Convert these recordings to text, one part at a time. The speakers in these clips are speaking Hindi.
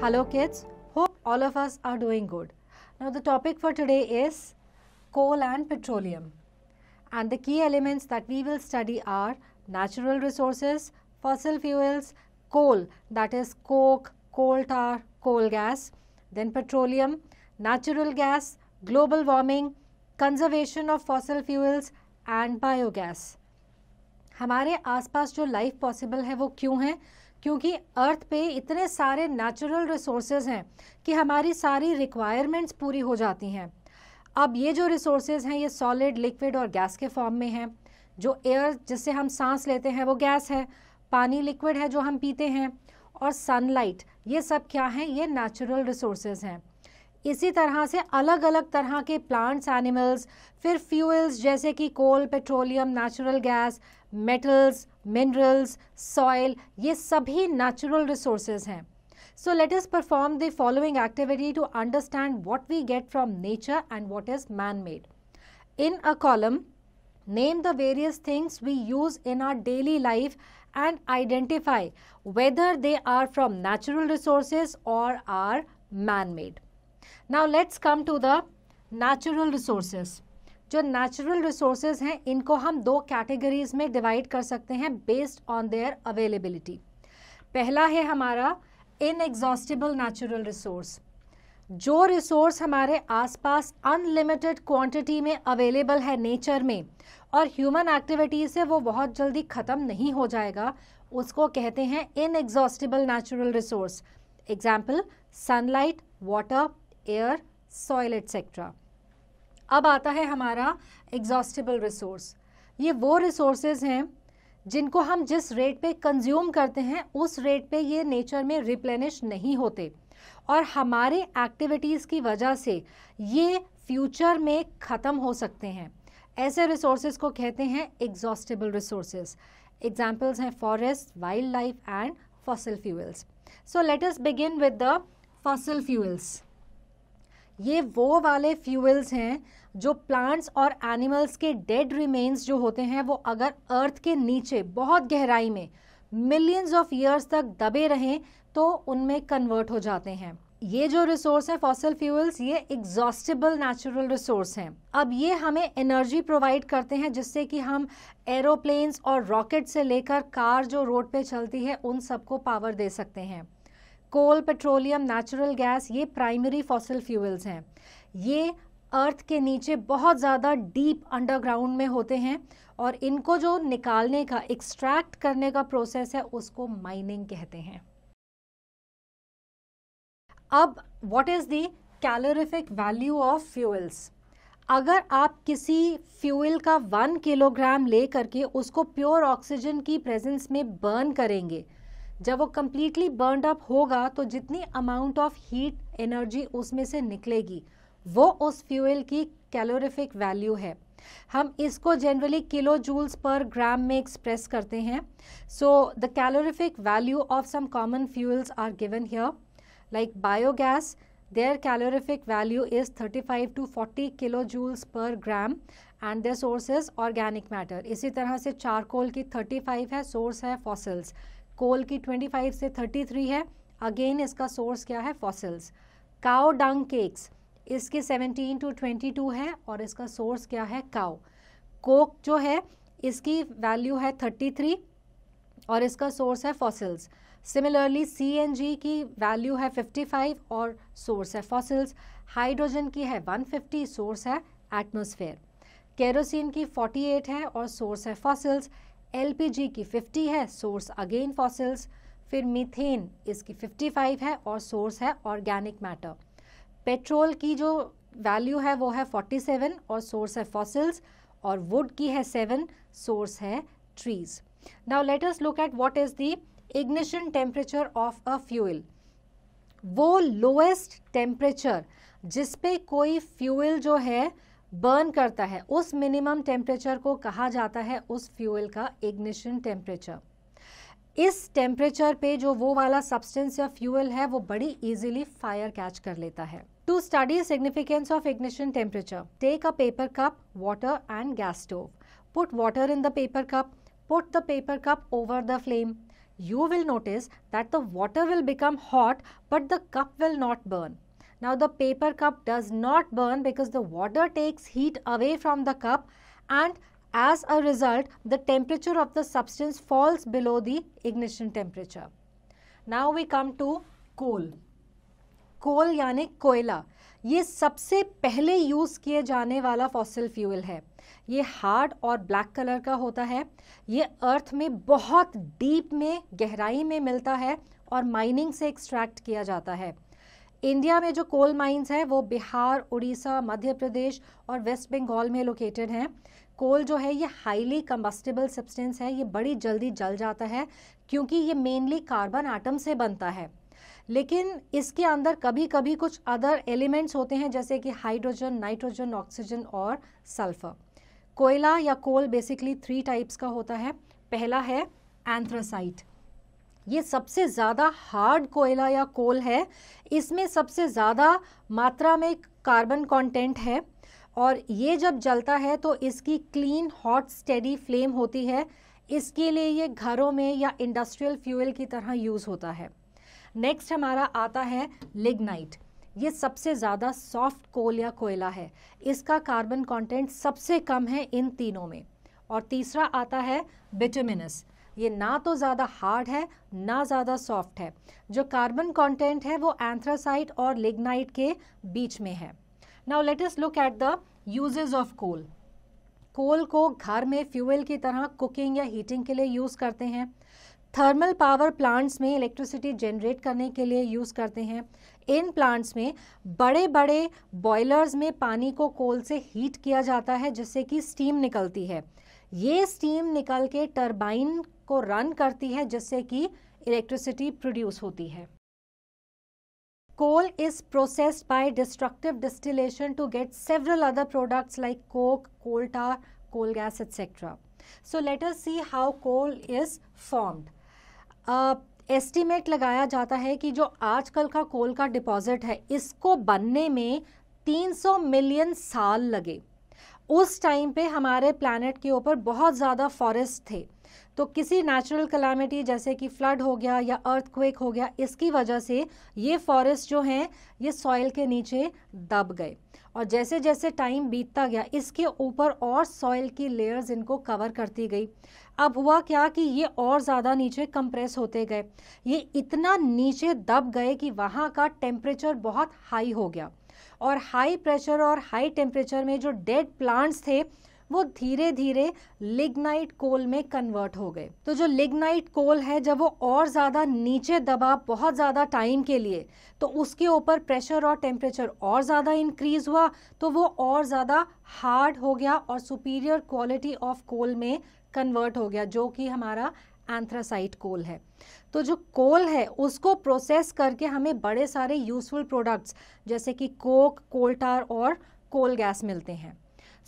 Hello kids, hope all of us are doing good. Now the topic for today is coal and petroleum. And the key elements that we will study are natural resources, fossil fuels, coal that is coke, coal tar, coal gas, then petroleum, natural gas, global warming, conservation of fossil fuels, and biogas. हमारे आसपास जो लाइफ पॉसिबल है वो क्यों है क्योंकि अर्थ पे इतने सारे नेचुरल रिसोर्सेज हैं कि हमारी सारी रिक्वायरमेंट्स पूरी हो जाती हैं अब ये जो रिसोर्सेज हैं ये सॉलिड लिक्विड और गैस के फॉर्म में हैं जो एयर जिससे हम सांस लेते हैं वो गैस है पानी लिक्विड है जो हम पीते हैं और सनलाइट ये सब क्या हैं ये नेचुरल रिसोर्सेज हैं इसी तरह से अलग अलग तरह के प्लांट्स एनिमल्स फिर फ्यूल्स जैसे कि coal petroleum natural gas metals, minerals, soil ये सभी natural resources So let us perform the following activity to understand what we get from nature and what is man-made. In a column, name the various things we use in our daily life and identify whether they are from natural resources or are man-made. Now let's come to the natural resources. जो नेचुरल रिसोर्सेज हैं इनको हम दो कैटेगरीज में डिवाइड कर सकते हैं बेस्ड ऑन देयर अवेलेबिलिटी पहला है हमारा इनएग्जॉस्टिबल नेचुरल रिसोर्स जो रिसोर्स हमारे आसपास अनलिमिटेड क्वांटिटी में अवेलेबल है नेचर में और ह्यूमन एक्टिविटी से वो बहुत जल्दी ख़त्म नहीं हो जाएगा उसको कहते हैं inexhaustible natural resource example sunlight water air soil etcetera अब आता है हमारा एग्जॉस्टिबल रिसोर्स ये वो रिसोर्सेज हैं जिनको हम जिस रेट पे कंज्यूम करते हैं उस रेट पे ये नेचर में रिप्लेनिश नहीं होते और हमारे एक्टिविटीज़ की वजह से ये फ्यूचर में ख़त्म हो सकते हैं ऐसे रिसोर्सेज को कहते हैं एग्जॉस्टिबल रिसोर्सेज एग्जाम्पल्स हैं forest wildlife and fossil fuels so let us begin with the fossil fuels ये वो वाले फ्यूल्स हैं जो प्लांट्स और एनिमल्स के डेड रिमेन्स जो होते हैं वो अगर अर्थ के नीचे बहुत गहराई में मिलियंस ऑफ ईयर्स तक दबे रहें तो उनमें कन्वर्ट हो जाते हैं ये जो रिसोर्स है फॉसल फ्यूल्स ये एग्जॉस्टेबल नेचुरल रिसोर्स हैं अब ये हमें एनर्जी प्रोवाइड करते हैं जिससे कि हम एरोप्लेन्स और रॉकेट से लेकर कार जो रोड पे चलती है उन सबको पावर दे सकते हैं कोल पेट्रोलियम नेचुरल गैस ये प्राइमरी फॉसिल फ्यूल्स हैं ये अर्थ के नीचे बहुत ज़्यादा डीप अंडरग्राउंड में होते हैं और इनको जो निकालने का एक्सट्रैक्ट करने का प्रोसेस है उसको माइनिंग कहते हैं अब what is the calorific value of fuels अगर आप किसी फ्यूल का वन किलोग्राम ले करके उसको प्योर ऑक्सीजन की प्रेजेंस में बर्न करेंगे जब वो कम्प्लीटली बर्नड अप होगा तो जितनी अमाउंट ऑफ हीट एनर्जी उसमें से निकलेगी वो उस फ्यूल की कैलोरिफिक वैल्यू है हम इसको जनरली किलो जूल्स पर ग्राम में एक्सप्रेस करते हैं so the calorific value of some common fuels are given here like biogas their calorific value is 35 to 40 joules per gram and their source is organic matter इसी तरह से चारकोल की 35 है सोर्स है फॉसल्स कोल की 25 से 33 है अगेन इसका सोर्स क्या है फॉसिल्स काओ डंग केक्स इसके 17 टू 22 है और इसका सोर्स क्या है काओ कोक जो है इसकी वैल्यू है 33 और इसका सोर्स है फॉसिल्स सिमिलरली सी की वैल्यू है 55 और सोर्स है फॉसिल्स हाइड्रोजन की है 150 सोर्स है एटमोसफेयर केरोसिन की 48 है और सोर्स है फॉसिल्स एलपीजी की 50 है सोर्स अगेन फॉसिल्स फिर मीथेन इसकी 55 है और सोर्स है ऑर्गेनिक मैटर पेट्रोल की जो वैल्यू है वो है 47 और सोर्स है फॉसिल्स और वुड की है 7 सोर्स है trees now let us look at what is the ignition temperature of a fuel वो लोएस्ट टेम्परेचर जिसपे कोई फ्यूल जो है बर्न करता है उस मिनिमम टेम्परेचर को कहा जाता है उस फ्यूल का इग्निशन टेम्परेचर इस टेम्परेचर पे जो वो वाला सब्सटेंस या फ्यूल है वो बड़ी इजीली फायर कैच कर लेता है to study significance of ignition temperature take a paper cup water and gas stove put water in the paper cup put the paper cup over the flame you will notice that the water will become hot but the cup will not burn Now the paper cup does not burn because the water takes heat away from the cup and as a result the temperature of the substance falls below the ignition temperature. Now we come to coal. coal yani koila ये सबसे पहले यूज़ किए जाने वाला फॉसिल फ्यूल है ये हार्ड और ब्लैक कलर का होता है ये अर्थ में बहुत डीप में गहराई में मिलता है और माइनिंग से एक्सट्रैक्ट किया जाता है इंडिया में जो कोल माइंस हैं वो बिहार उड़ीसा मध्य प्रदेश और वेस्ट बंगाल में लोकेटेड हैं कोल जो है ये हाईली कम्बस्टेबल सब्सटेंस है ये बड़ी जल्दी जल जाता है क्योंकि ये मेनली कार्बन आटम से बनता है लेकिन इसके अंदर कभी कभी कुछ अदर एलिमेंट्स होते हैं जैसे कि हाइड्रोजन नाइट्रोजन ऑक्सीजन और सल्फर कोयला या कोल बेसिकली थ्री टाइप्स का होता है पहला है एंथ्रोसाइट ये सबसे ज़्यादा हार्ड कोयला या कोल है इसमें सबसे ज़्यादा मात्रा में कार्बन कंटेंट है और ये जब जलता है तो इसकी क्लीन हॉट स्टेडी फ्लेम होती है इसके लिए ये घरों में या इंडस्ट्रियल फ्यूल की तरह यूज़ होता है नेक्स्ट हमारा आता है लिग्नाइट ये सबसे ज़्यादा सॉफ्ट कोल या कोयला है इसका कार्बन कंटेंट सबसे कम है इन तीनों में और तीसरा आता है बिटमिनस ये ना तो ज़्यादा हार्ड है ना ज़्यादा सॉफ्ट है जो कार्बन कंटेंट है वो एंथ्रासाइट और लिग्नाइट के बीच में है now let us look at the usages of coal coal को घर में फ्यूल की तरह कुकिंग या हीटिंग के लिए यूज़ करते हैं थर्मल पावर प्लांट्स में इलेक्ट्रिसिटी जनरेट करने के लिए यूज़ करते हैं इन प्लांट्स में बड़े बड़े बॉयलर्स में पानी को कोल से हीट किया जाता है जिससे कि स्टीम निकलती है ये स्टीम निकल के टर्बाइन को रन करती है जिससे कि इलेक्ट्रिसिटी प्रोड्यूस होती है coal is processed by destructive distillation to get several other products like coke coal tar coal gas etcetera so let us see how coal is formed estimate लगाया जाता है कि जो आजकल का कोल का डिपॉजिट है इसको बनने में 300 मिलियन साल लगे उस टाइम पे हमारे प्लानट के ऊपर बहुत ज़्यादा फॉरेस्ट थे तो किसी नेचुरल कलामिटी जैसे कि फ्लड हो गया या अर्थक्वेक हो गया इसकी वजह से ये फॉरेस्ट जो हैं ये सॉइल के नीचे दब गए और जैसे जैसे टाइम बीतता गया इसके ऊपर और सॉइल की लेयर्स इनको कवर करती गई अब हुआ क्या कि ये और ज़्यादा नीचे कंप्रेस होते गए ये इतना नीचे दब गए कि वहाँ का टेम्परेचर बहुत हाई हो गया और हाई प्रेशर और हाई टेम्परेचर में जो डेड प्लांट्स थे वो धीरे धीरे लिग्नाइट कोल में कन्वर्ट हो गए तो जो लिग्नाइट कोल है जब वो और ज़्यादा नीचे दबा बहुत ज़्यादा टाइम के लिए तो उसके ऊपर प्रेशर और टेम्परेचर और ज़्यादा इंक्रीज हुआ तो वो और ज़्यादा हार्ड हो गया और सुपीरियर क्वालिटी ऑफ कोल में कन्वर्ट हो गया जो कि हमारा एंथ्रासाइट कोल है तो जो कोल है उसको प्रोसेस करके हमें बड़े सारे यूजफुल प्रोडक्ट्स जैसे कि कोक कोल्टार और कोल गैस मिलते हैं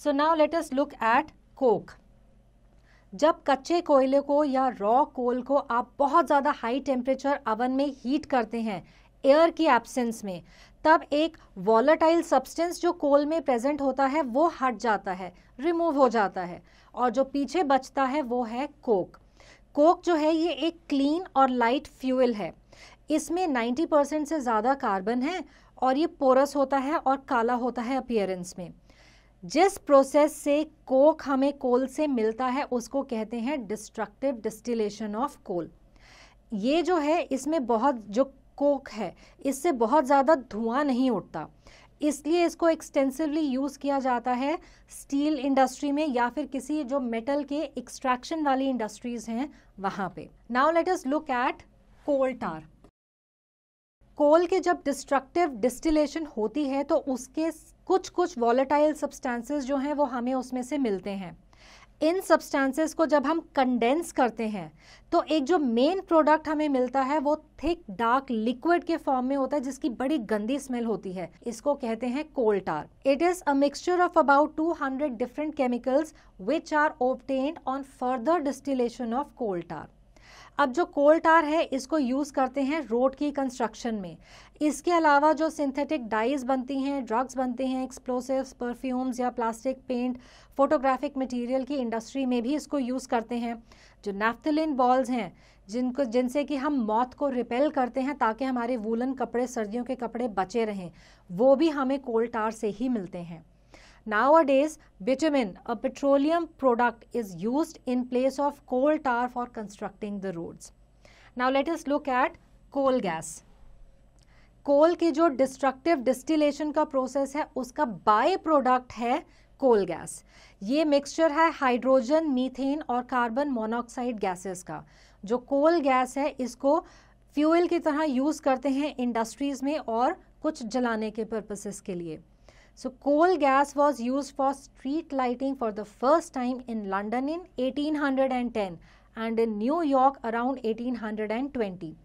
so now let us look at coke जब कच्चे कोयले को या रॉ कोल को आप बहुत ज़्यादा हाई टेम्परेचर अवन में हीट करते हैं एयर की एब्सेंस में तब एक वॉलेटाइल सब्सटेंस जो कोल में प्रेजेंट होता है वो हट जाता है रिमूव हो जाता है और जो पीछे बचता है वो है कोक कोक जो है ये एक क्लीन और लाइट फ्यूल है इसमें 90 परसेंट से ज़्यादा कार्बन है और ये पोरस होता है और काला होता है अपियरेंस में जिस प्रोसेस से कोक हमें कोल से मिलता है उसको कहते हैं डिस्ट्रक्टिव डिस्टिलेशन ऑफ कोल ये जो है इसमें बहुत जो कोक है इससे बहुत ज़्यादा धुआं नहीं उठता इसलिए इसको एक्सटेंसिवली यूज़ किया जाता है स्टील इंडस्ट्री में या फिर किसी जो मेटल के एक्सट्रैक्शन वाली इंडस्ट्रीज हैं वहाँ पे now let us look at coal tar coal के जब डिस्ट्रक्टिव डिस्टिलेशन होती है तो उसके कुछ कुछ वॉलेटाइल सब्सटेंसेस जो हैं वो हमें उसमें से मिलते हैं इन सब्सटेंसेस को जब हम कंडेंस करते हैं तो एक जो मेन प्रोडक्ट हमें मिलता है वो थिक डार्क लिक्विड के फॉर्म में होता है जिसकी बड़ी गंदी स्मेल होती है इसको कहते हैं coal tar it is a mixture of about 200 different chemicals which are obtained on further distillation of coal tar अब जो कोल टार है इसको यूज़ करते हैं रोड की कंस्ट्रक्शन में इसके अलावा जो सिंथेटिक डाइज बनती हैं ड्रग्स बनते हैं एक्सप्लोसिव्स परफ्यूम्स या प्लास्टिक पेंट फोटोग्राफिक मटेरियल की इंडस्ट्री में भी इसको यूज़ करते हैं जो नैफ्थलिन बॉल्स हैं जिनको जिनसे कि हम मौत को रिपेल करते हैं ताकि हमारे वूलन कपड़े सर्दियों के कपड़े बचे रहें वो भी हमें कोल टार से ही मिलते हैं Nowadays, bitumen, a petroleum product, is used in place of coal tar for constructing the roads. Now let us look at coal gas. कोल की जो डिस्ट्रक्टिव डिस्टिलेशन का प्रोसेस है उसका बाय प्रोडक्ट है कोल गैस ये मिक्सचर है हाइड्रोजन मीथेन और कार्बन मोनोऑक्साइड गैसेस का जो कोल गैस है इसको फ्यूल की तरह यूज़ करते हैं इंडस्ट्रीज़ में और कुछ जलाने के पर्पसेस के लिए So coal gas was used for street lighting for the first time in London in 1810 and in New York around 1820.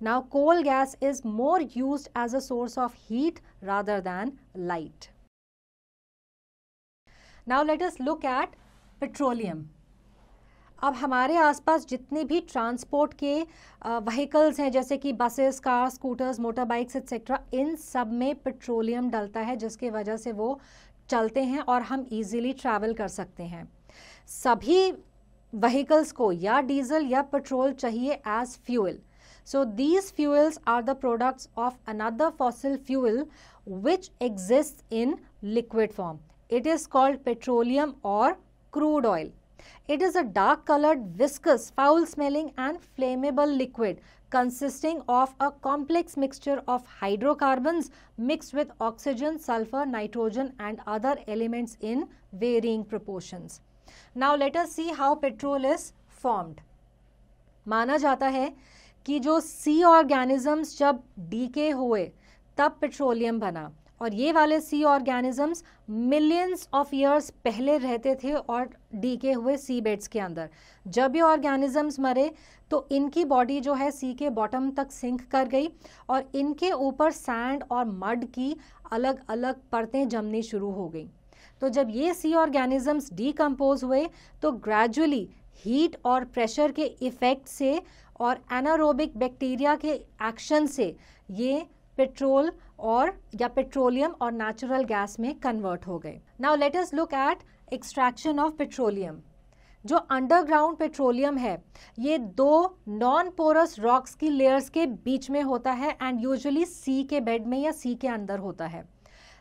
Now coal gas is more used as a source of heat rather than light. Now let us look at petroleum. अब हमारे आसपास जितने भी ट्रांसपोर्ट के व्हीकल्स हैं जैसे कि buses car scooters motorbikes etcetera इन सब में पेट्रोलियम डलता है जिसके वजह से वो चलते हैं और हम इजीली ट्रैवल कर सकते हैं सभी व्हीकल्स को या डीजल या पेट्रोल चाहिए as fuel so these fuels are the products of another fossil fuel which exist in liquid form it is called petroleum और crude oil It is a dark colored, viscous, foul smelling and flammable liquid consisting of a complex mixture of hydrocarbons mixed with oxygen, sulfur, nitrogen and other elements in varying proportions. Now let us see how petrol is formed. माना जाता है कि जो सी ऑर्गेनिजम्स जब डीके हुए तब पेट्रोलियम बना और ये वाले sea organisms millions of years पहले रहते थे और डीके हुए सी बेड्स के अंदर जब ये ऑर्गेनिजम्स मरे तो इनकी बॉडी जो है सी के बॉटम तक सिंक कर गई और इनके ऊपर सैंड और मड की अलग अलग परतें जमनी शुरू हो गई तो जब ये सी ऑर्गेनिजम्स डीकम्पोज हुए तो ग्रेजुअली हीट और प्रेशर के इफ़ेक्ट से और एनारोबिक बैक्टीरिया के एक्शन से ये पेट्रोल और या पेट्रोलियम और नेचुरल गैस में कन्वर्ट हो गए now let us look at extraction of petroleum जो अंडरग्राउंड पेट्रोलियम है ये दो नॉन पोरस रॉक्स की लेयर्स के बीच में होता है एंड यूजुअली सी के बेड में या सी के अंदर होता है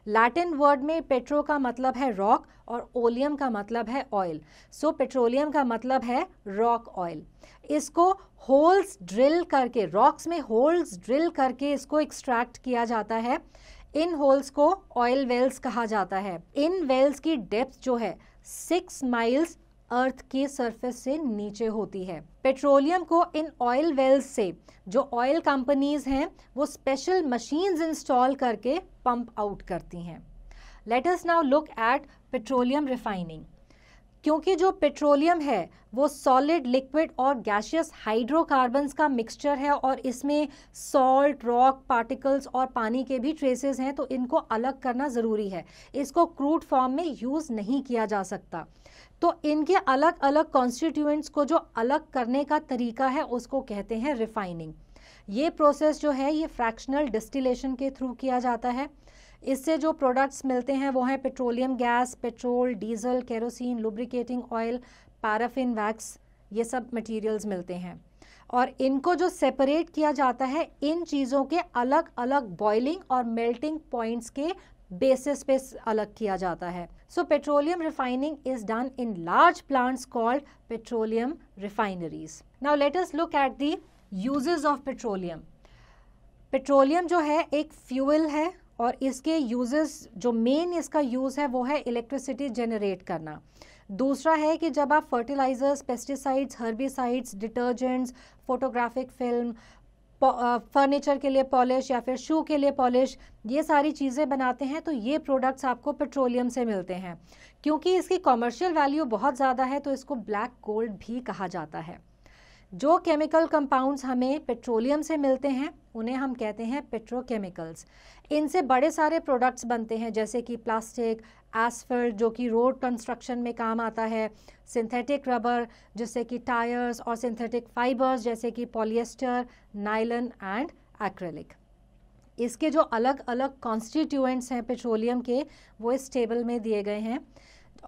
लैटिन वर्ड में पेट्रो का मतलब है रॉक और ओलियम का मतलब है ऑयल सो पेट्रोलियम का मतलब है रॉक ऑयल इसको होल्स ड्रिल करके रॉक्स में होल्स ड्रिल करके इसको एक्सट्रैक्ट किया जाता है इन होल्स को ऑयल वेल्स कहा जाता है इन वेल्स की डेप्थ जो है सिक्स माइल्स अर्थ के सरफेस से नीचे होती है पेट्रोलियम को इन ऑयल वेल्स से जो ऑयल कंपनीज हैं वो स्पेशल मशीन्स इंस्टॉल करके पंप आउट करती हैं let us now look at petroleum refining क्योंकि जो पेट्रोलियम है वो सॉलिड लिक्विड और गैशियस हाइड्रोकार्बन्स का मिक्सचर है और इसमें सॉल्ट रॉक पार्टिकल्स और पानी के भी ट्रेसेस हैं तो इनको अलग करना ज़रूरी है इसको क्रूड फॉर्म में यूज़ नहीं किया जा सकता तो इनके अलग अलग कॉन्स्टिट्यूएंट्स को जो अलग करने का तरीका है उसको कहते हैं रिफाइनिंग ये प्रोसेस जो है ये फ्रैक्शनल डिस्टिलेशन के थ्रू किया जाता है इससे जो प्रोडक्ट्स मिलते हैं वो हैं petroleum gas petrol diesel kerosene lubricating oil paraffin wax ये सब मटेरियल्स मिलते हैं और इनको जो सेपरेट किया जाता है इन चीज़ों के अलग अलग बॉइलिंग और मेल्टिंग पॉइंट्स के बेसिस पे अलग किया जाता है so petroleum refining is done in large plants called petroleum refineries now let us look at the uses of petroleum petroleum जो है एक फ्यूल है और इसके यूजेस जो मेन इसका यूज़ है वो है इलेक्ट्रिसिटी जनरेट करना दूसरा है कि जब आप fertilizers pesticides herbicides detergents photographic film furniture के लिए पॉलिश या फिर शू के लिए पॉलिश ये सारी चीज़ें बनाते हैं तो ये प्रोडक्ट्स आपको पेट्रोलियम से मिलते हैं क्योंकि इसकी कॉमर्शियल वैल्यू बहुत ज़्यादा है तो इसको ब्लैक गोल्ड भी कहा जाता है जो केमिकल कंपाउंड्स हमें पेट्रोलियम से मिलते हैं उन्हें हम कहते हैं पेट्रोकेमिकल्स इनसे बड़े सारे प्रोडक्ट्स बनते हैं जैसे कि प्लास्टिक एसफल्ट जो कि रोड कंस्ट्रक्शन में काम आता है सिंथेटिक रबर जिससे कि टायर्स और सिंथेटिक फाइबर्स जैसे कि पॉलिएस्टर नाइलन एंड एक्रेलिक इसके जो अलग अलग कॉन्स्टिट्यूएंट्स हैं पेट्रोलियम के वो इस टेबल में दिए गए हैं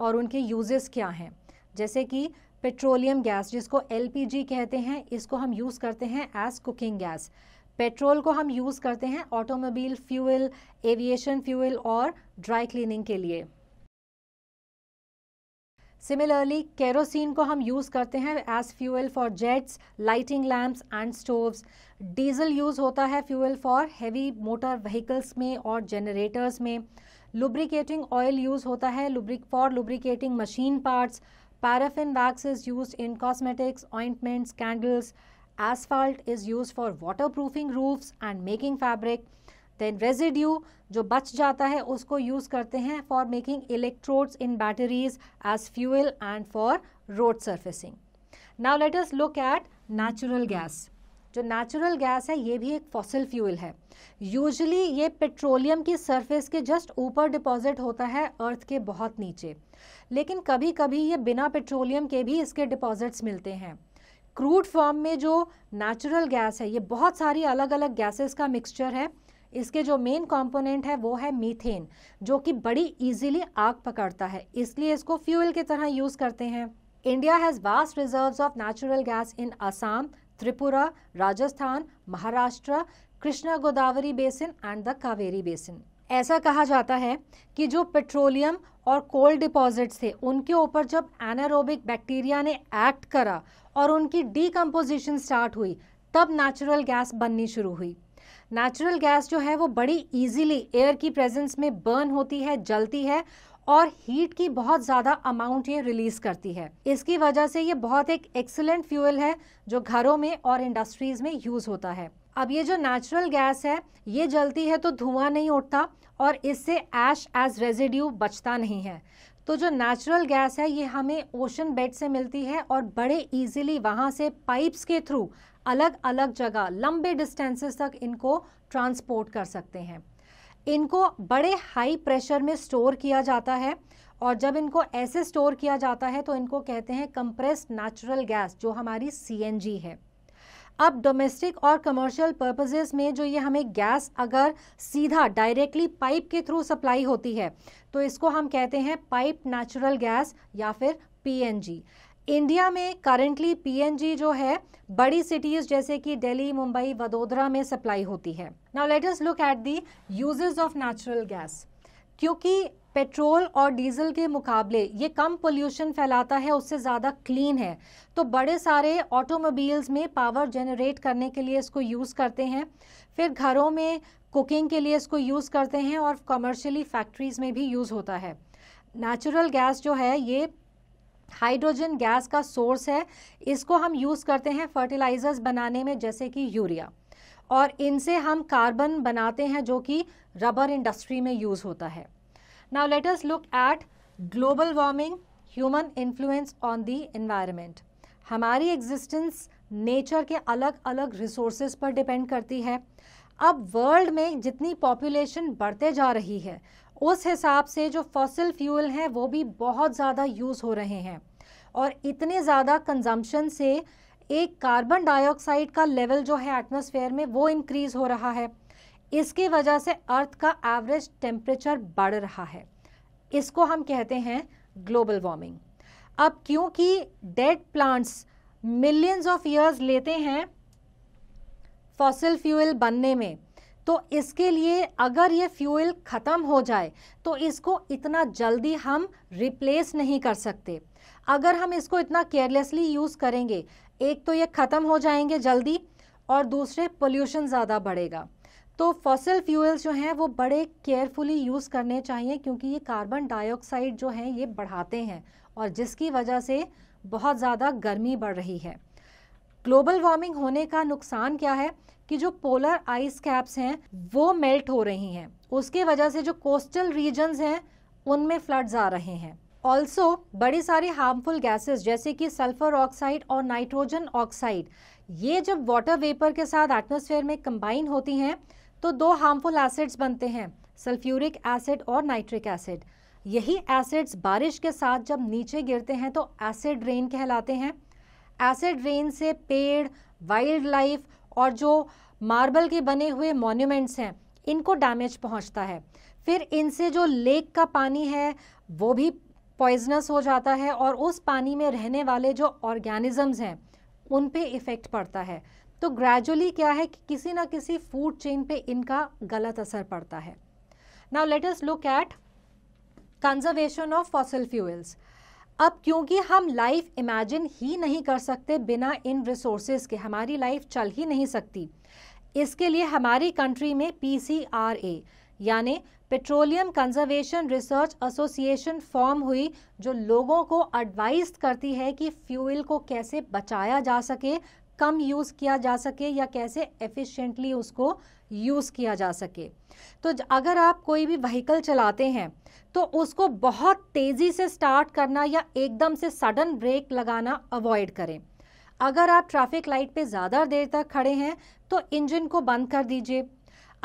और उनके यूजेस क्या हैं जैसे कि पेट्रोलियम गैस जिसको एल कहते हैं इसको हम यूज़ करते हैं एज कुकिंग गैस पेट्रोल को हम यूज़ करते हैं ऑटोमोबाइल फ्यूल एविएशन फ्यूल और ड्राई क्लीनिंग के लिए सिमिलरली केरोसिन को हम यूज़ करते हैं as fuel for jets lighting lamps and stoves diesel use होता है fuel for heavy motor vehicles में और जनरेटर्स में लुब्रिकेटिंग ऑयल यूज़ होता है lubric for lubricating machine parts Paraffin wax is used in cosmetics, ointments, candles. Asphalt is used for waterproofing roofs and making fabric. then residue जो बच जाता है उसको यूज़ करते हैं for making electrodes in batteries as fuel and for road surfacing now let us look at natural gas जो नेचुरल गैस है ये भी एक फॉसिल फ्यूल है यूजली ये पेट्रोलियम की सरफेस के जस्ट ऊपर डिपॉजिट होता है अर्थ के बहुत नीचे लेकिन कभी कभी ये बिना पेट्रोलियम के भी इसके डिपॉजिट्स मिलते हैं क्रूड फॉर्म में जो नेचुरल गैस है ये बहुत सारी अलग अलग गैसेस का मिक्सचर है इसके जो मेन कंपोनेंट है वो है मीथेन जो कि बड़ी इजीली आग पकड़ता है इसलिए इसको फ्यूल की तरह यूज़ करते हैं India has vast reserves of natural gas in Assam Tripura Rajasthan Maharashtra Krishna Godavari basin and the Kaveri basin ऐसा कहा जाता है कि जो पेट्रोलियम और कोल डिपॉजिट्स थे उनके ऊपर जब एनारोबिक बैक्टीरिया ने एक्ट करा और उनकी डीकम्पोजिशन स्टार्ट हुई तब नेचुरल गैस बननी शुरू हुई नेचुरल गैस जो है वो बड़ी इजीली एयर की प्रेजेंस में बर्न होती है जलती है और हीट की बहुत ज़्यादा अमाउंट ये रिलीज़ करती है इसकी वजह से ये बहुत एक एक्सेलेंट फ्यूल है जो घरों में और इंडस्ट्रीज़ में यूज़ होता है अब ये जो नेचुरल गैस है ये जलती है तो धुआं नहीं उठता और इससे ऐश एज रेजिड्यू बचता नहीं है तो जो नेचुरल गैस है ये हमें ओशन बेड से मिलती है और बड़े इजीली वहाँ से पाइप्स के थ्रू अलग अलग जगह लंबे डिस्टेंसेस तक इनको ट्रांसपोर्ट कर सकते हैं इनको बड़े हाई प्रेशर में स्टोर किया जाता है और जब इनको ऐसे स्टोर किया जाता है तो इनको कहते हैं कंप्रेस्ड नेचुरल गैस जो हमारी सी है अब डोमेस्टिक और कमर्शियल पर्पजेज में जो ये हमें गैस अगर सीधा डायरेक्टली पाइप के थ्रू सप्लाई होती है तो इसको हम कहते हैं पाइप नेचुरल गैस या फिर पीएनजी इंडिया में करेंटली पीएनजी जो है बड़ी सिटीज जैसे कि दिल्ली मुंबई वडोदरा में सप्लाई होती है now let us look at the uses of natural gas क्योंकि पेट्रोल और डीजल के मुकाबले ये कम पोल्यूशन फैलाता है उससे ज़्यादा क्लीन है तो बड़े सारे ऑटोमोबाइल्स में पावर जनरेट करने के लिए इसको यूज़ करते हैं फिर घरों में कुकिंग के लिए इसको यूज़ करते हैं और कमर्शियली फैक्ट्रीज़ में भी यूज़ होता है नेचुरल गैस जो है ये हाइड्रोजन गैस का सोर्स है इसको हम यूज़ करते हैं फर्टिलाइजर्स बनाने में जैसे कि यूरिया और इनसे हम कार्बन बनाते हैं जो कि रबर इंडस्ट्री में यूज़ होता है now let us look at global warming human influence on the environment हमारी एग्जिस्टेंस नेचर के अलग अलग रिसोर्सेज पर डिपेंड करती है अब वर्ल्ड में जितनी पॉपुलेशन बढ़ते जा रही है उस हिसाब से जो फॉसिल फ्यूल हैं वो भी बहुत ज़्यादा यूज़ हो रहे हैं और इतने ज़्यादा कंजम्पशन से एक कार्बन डाइऑक्साइड का लेवल जो है एटमॉस्फेयर में वो इंक्रीज़ हो रहा है इसकी वजह से अर्थ का एवरेज टेम्परेचर बढ़ रहा है इसको हम कहते हैं ग्लोबल वार्मिंग अब क्योंकि dead plants millions of years लेते हैं फॉसिल फ्यूल बनने में तो इसके लिए अगर ये फ्यूल ख़त्म हो जाए तो इसको इतना जल्दी हम रिप्लेस नहीं कर सकते अगर हम इसको इतना केयरलेसली यूज़ करेंगे एक तो ये ख़त्म हो जाएंगे जल्दी और दूसरे पोल्यूशन ज़्यादा बढ़ेगा तो फॉसिल फ्यूल्स जो हैं वो बड़े केयरफुली यूज़ करने चाहिए क्योंकि ये कार्बन डाइऑक्साइड जो हैं ये बढ़ाते हैं और जिसकी वजह से बहुत ज़्यादा गर्मी बढ़ रही है ग्लोबल वार्मिंग होने का नुकसान क्या है कि जो पोलर आइस कैप्स हैं वो मेल्ट हो रही हैं उसके वजह से जो कोस्टल रीजन्स हैं उनमें फ्लड्स आ रहे हैं ऑल्सो बड़ी सारी हार्मफुल गैसेस जैसे कि सल्फर ऑक्साइड और नाइट्रोजन ऑक्साइड ये जब वाटर वेपर के साथ एटमोसफेयर में कंबाइन होती हैं तो दो हार्मफुल एसिड्स बनते हैं सल्फ्यूरिक एसिड और नाइट्रिक एसिड यही एसिड्स बारिश के साथ जब नीचे गिरते हैं तो एसिड रेन कहलाते हैं एसिड रेन से पेड़ वाइल्ड लाइफ और जो मार्बल के बने हुए मॉन्यूमेंट्स हैं इनको डैमेज पहुंचता है फिर इनसे जो लेक का पानी है वो भी पॉइजनस हो जाता है और उस पानी में रहने वाले जो ऑर्गेनिजम्स हैं उन पे इफ़ेक्ट पड़ता है तो ग्रेजुअली क्या है कि किसी ना किसी फूड चेन पे इनका गलत असर पड़ता है now let us look at conservation of fossil fuels अब क्योंकि हम लाइफ इमेजिन ही नहीं कर सकते बिना इन रिसोर्सेज के हमारी लाइफ चल ही नहीं सकती इसके लिए हमारी कंट्री में पी यानी petroleum conservation research association form हुई जो लोगों को एडवाइज करती है कि फ्यूल को कैसे बचाया जा सके कम यूज़ किया जा सके या कैसे एफिशिएंटली उसको यूज़ किया जा सके तो अगर आप कोई भी व्हीकल चलाते हैं तो उसको बहुत तेज़ी से स्टार्ट करना या एकदम से सडन ब्रेक लगाना अवॉइड करें अगर आप ट्रैफिक लाइट पे ज़्यादा देर तक खड़े हैं तो इंजन को बंद कर दीजिए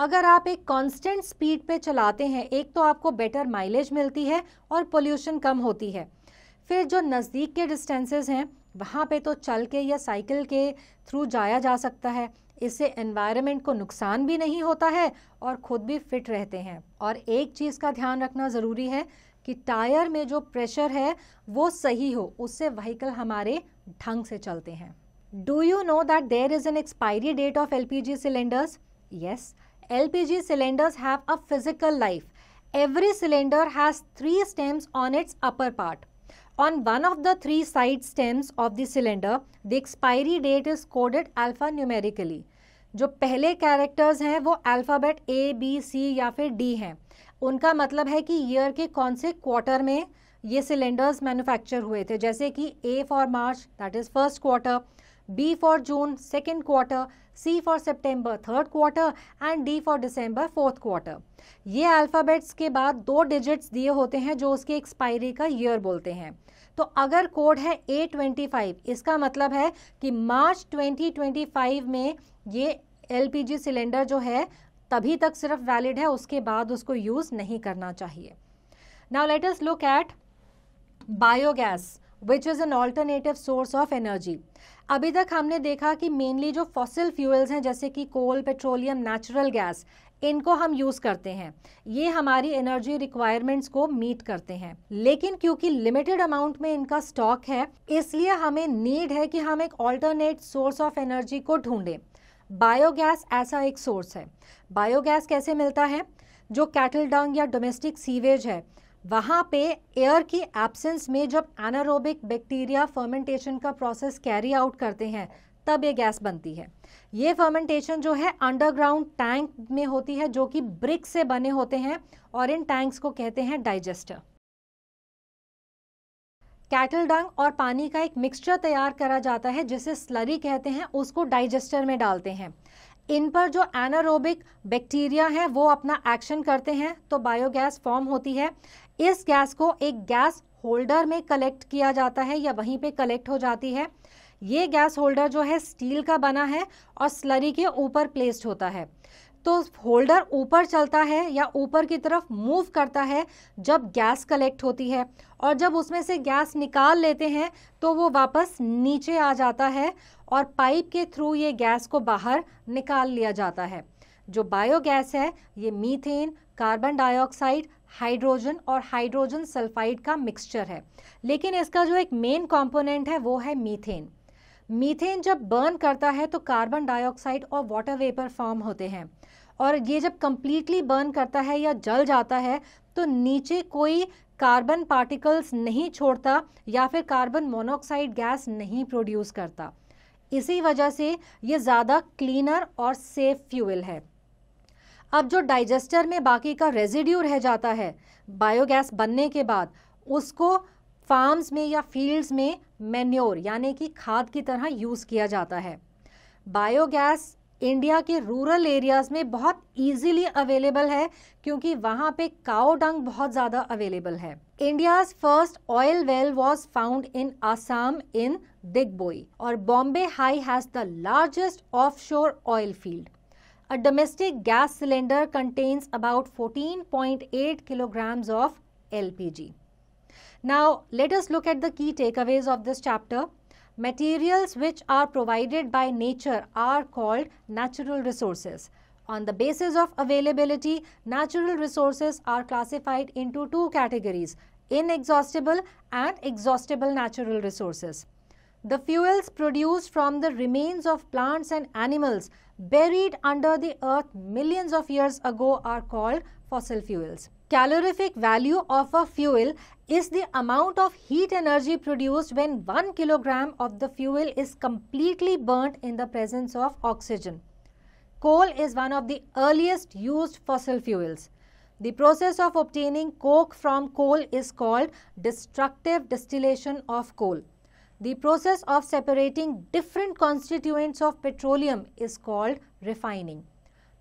अगर आप एक कांस्टेंट स्पीड पे चलाते हैं एक तो आपको बेटर माइलेज मिलती है और पोल्यूशन कम होती है फिर जो नज़दीक के डिस्टेंसेज हैं वहाँ पे तो चल के या साइकिल के थ्रू जाया जा सकता है इससे एनवायरनमेंट को नुकसान भी नहीं होता है और ख़ुद भी फिट रहते हैं और एक चीज़ का ध्यान रखना ज़रूरी है कि टायर में जो प्रेशर है वो सही हो उससे व्हीकल हमारे ढंग से चलते हैं do you know that there is an expiry date of L P G cylinders yes L P G cylinders have a physical life every cylinder has three stems on its upper part On one of the three side stems of the cylinder, the expiry date is coded alphanumerically. जो पहले कैरेक्टर्स हैं वो अल्फ़ाबेट ए बी सी या फिर डी हैं उनका मतलब है कि ईयर के कौन से क्वार्टर में ये सिलेंडर्स मैन्युफैक्चर हुए थे जैसे कि A for March that is first quarter B for June second quarter C for September third quarter and D for December fourth quarter ये अल्फ़ाबेट्स के बाद दो डिजिट्स दिए होते हैं जो उसकी एक्सपायरी का ईयर बोलते हैं तो अगर कोड है ए ट्वेंटी फाइव इसका मतलब है कि मार्च ट्वेंटी ट्वेंटी फाइव में ये जी सिलेंडर जो है तभी तक सिर्फ वैलिड है उसके बाद उसको यूज़ नहीं करना चाहिए now let us look at biogas which is an alternative source of energy अभी तक हमने देखा कि मेनली जो फॉसिल फ्यूल्स हैं जैसे कि कोल पेट्रोलियम नेचुरल गैस इनको हम यूज़ करते हैं ये हमारी एनर्जी रिक्वायरमेंट्स को मीट करते हैं लेकिन क्योंकि लिमिटेड अमाउंट में इनका स्टॉक है इसलिए हमें नीड है कि हम एक ऑल्टरनेट सोर्स ऑफ एनर्जी को ढूंढें बायोगैस ऐसा एक सोर्स है बायोगैस कैसे मिलता है जो कैटल डंग या डोमेस्टिक सीवेज है वहाँ पे एयर की एब्सेंस में जब एनारोबिक बैक्टीरिया फर्मेंटेशन का प्रोसेस कैरी आउट करते हैं तब ये गैस बनती है ये फर्मेंटेशन जो है अंडरग्राउंड टैंक में होती है जो कि ब्रिक से बने होते हैं और इन टैंक्स को कहते हैं डाइजेस्टर कैटल डंग और पानी का एक मिक्सचर तैयार करा जाता है जिसे स्लरी कहते हैं उसको डाइजेस्टर में डालते हैं इन पर जो एनारोबिक बैक्टीरिया है वो अपना एक्शन करते हैं तो बायोगैस फॉर्म होती है इस गैस को एक गैस होल्डर में कलेक्ट किया जाता है या वहीं पे कलेक्ट हो जाती है ये गैस होल्डर जो है स्टील का बना है और स्लरी के ऊपर प्लेस्ड होता है तो होल्डर ऊपर चलता है या ऊपर की तरफ मूव करता है जब गैस कलेक्ट होती है और जब उसमें से गैस निकाल लेते हैं तो वो वापस नीचे आ जाता है और पाइप के थ्रू ये गैस को बाहर निकाल लिया जाता है जो बायोगैस है ये मीथेन कार्बन डाइऑक्साइड हाइड्रोजन और हाइड्रोजन सल्फाइड का मिक्सचर है लेकिन इसका जो एक मेन कंपोनेंट है वो है मीथेन मीथेन जब बर्न करता है तो कार्बन डाइऑक्साइड और वाटर वेपर फॉर्म होते हैं और ये जब कम्प्लीटली बर्न करता है या जल जाता है तो नीचे कोई कार्बन पार्टिकल्स नहीं छोड़ता या फिर कार्बन मोनोऑक्साइड गैस नहीं प्रोड्यूस करता इसी वजह से ये ज़्यादा क्लीनर और सेफ फ्यूल है अब जो डाइजेस्टर में बाकी का रेजिड्यू रह जाता है बायोगैस बनने के बाद उसको फार्म्स में या फील्ड्स में मैन्योर यानी कि खाद की तरह यूज़ किया जाता है बायोगैस इंडिया के रूरल एरियाज़ में बहुत इजीली अवेलेबल है क्योंकि वहाँ पे काओ डंग बहुत ज़्यादा अवेलेबल है India's first oil well was found in Assam in Digboi और Bombay High has the largest of oil field A domestic gas cylinder contains about 14.8 kilograms of LPG. Now, let us look at the key takeaways of this chapter. Materials which are provided by nature are called natural resources. On the basis of availability, natural resources are classified into two categories, inexhaustible and exhaustible natural resources. The fuels produced from the remains of plants and animals buried under the earth millions of years ago are called fossil fuels. Calorific value of a fuel is the amount of heat energy produced when 1 kilogram of the fuel is completely burnt in the presence of oxygen. Coal is one of the earliest used fossil fuels. The process of obtaining coke from coal is called destructive distillation of coal. The process of separating different constituents of petroleum is called refining.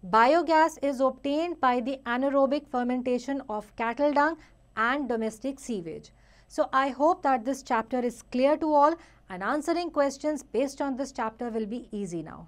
Biogas is obtained by the anaerobic fermentation of cattle dung and domestic sewage. So I hope that this chapter is clear to all and answering questions based on this chapter will be easy now.